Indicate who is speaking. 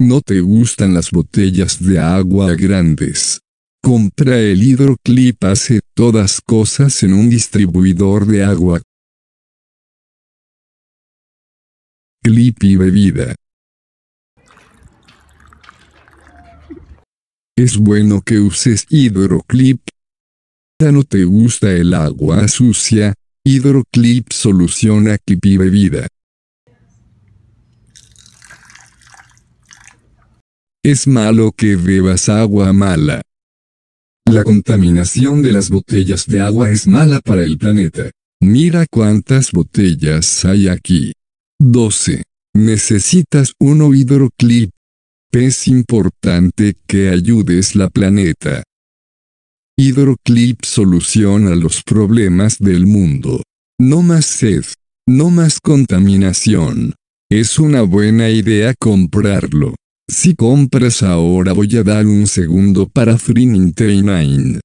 Speaker 1: No te gustan las botellas de agua grandes. Compra el
Speaker 2: hidroclip hace todas cosas en un distribuidor de agua. Clip y bebida. Es bueno que uses hidroclip.
Speaker 1: Ya no te gusta el agua sucia, hidroclip soluciona clip y bebida. Es malo que bebas agua mala. La contaminación de las botellas de agua es mala para el planeta. Mira cuántas botellas hay aquí. 12. Necesitas uno hidroclip. Es importante que ayudes la planeta. Hidroclip soluciona los problemas del mundo. No más sed, no más contaminación. Es una buena idea comprarlo.
Speaker 2: Si compras ahora voy a dar un segundo para Free 9.